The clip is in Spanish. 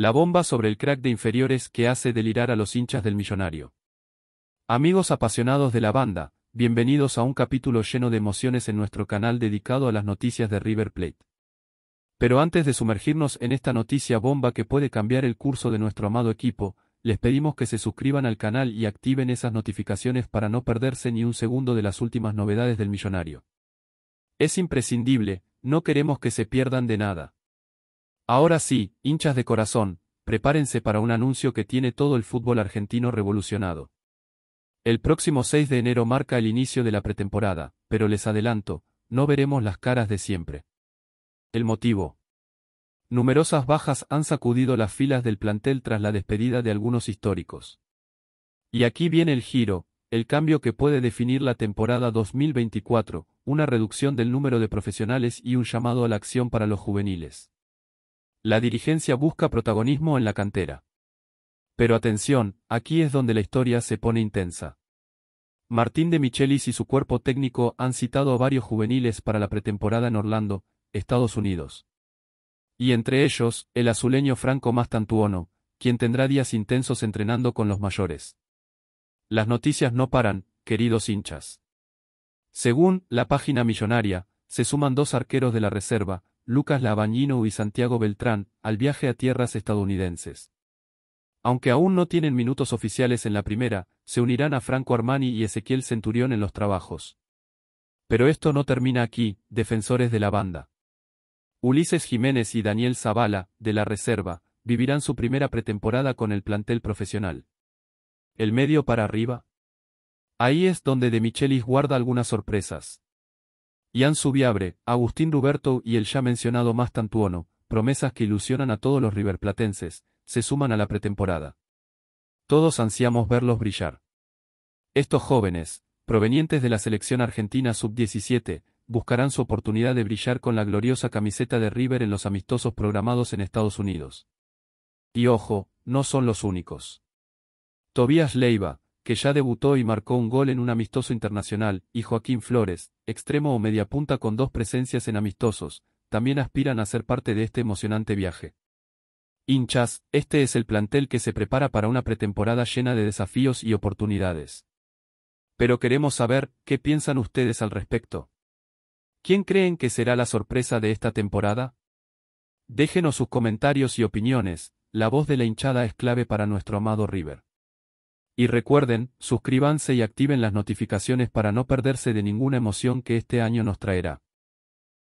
La bomba sobre el crack de inferiores que hace delirar a los hinchas del millonario. Amigos apasionados de la banda, bienvenidos a un capítulo lleno de emociones en nuestro canal dedicado a las noticias de River Plate. Pero antes de sumergirnos en esta noticia bomba que puede cambiar el curso de nuestro amado equipo, les pedimos que se suscriban al canal y activen esas notificaciones para no perderse ni un segundo de las últimas novedades del millonario. Es imprescindible, no queremos que se pierdan de nada. Ahora sí, hinchas de corazón, prepárense para un anuncio que tiene todo el fútbol argentino revolucionado. El próximo 6 de enero marca el inicio de la pretemporada, pero les adelanto, no veremos las caras de siempre. El motivo. Numerosas bajas han sacudido las filas del plantel tras la despedida de algunos históricos. Y aquí viene el giro, el cambio que puede definir la temporada 2024, una reducción del número de profesionales y un llamado a la acción para los juveniles la dirigencia busca protagonismo en la cantera. Pero atención, aquí es donde la historia se pone intensa. Martín de Michelis y su cuerpo técnico han citado a varios juveniles para la pretemporada en Orlando, Estados Unidos. Y entre ellos, el azuleño Franco Mastantuono, quien tendrá días intensos entrenando con los mayores. Las noticias no paran, queridos hinchas. Según la página millonaria, se suman dos arqueros de la reserva, Lucas Lavagnino y Santiago Beltrán, al viaje a tierras estadounidenses. Aunque aún no tienen minutos oficiales en la primera, se unirán a Franco Armani y Ezequiel Centurión en los trabajos. Pero esto no termina aquí, defensores de la banda. Ulises Jiménez y Daniel Zavala, de la Reserva, vivirán su primera pretemporada con el plantel profesional. ¿El medio para arriba? Ahí es donde De Michelis guarda algunas sorpresas. Ian Subiabre, Agustín Ruberto y el ya mencionado más tantuono, promesas que ilusionan a todos los riverplatenses, se suman a la pretemporada. Todos ansiamos verlos brillar. Estos jóvenes, provenientes de la selección argentina sub-17, buscarán su oportunidad de brillar con la gloriosa camiseta de River en los amistosos programados en Estados Unidos. Y ojo, no son los únicos. Tobías Leiva, que ya debutó y marcó un gol en un amistoso internacional, y Joaquín Flores, extremo o mediapunta con dos presencias en amistosos, también aspiran a ser parte de este emocionante viaje. Hinchas, este es el plantel que se prepara para una pretemporada llena de desafíos y oportunidades. Pero queremos saber, ¿qué piensan ustedes al respecto? ¿Quién creen que será la sorpresa de esta temporada? Déjenos sus comentarios y opiniones, la voz de la hinchada es clave para nuestro amado River. Y recuerden, suscríbanse y activen las notificaciones para no perderse de ninguna emoción que este año nos traerá.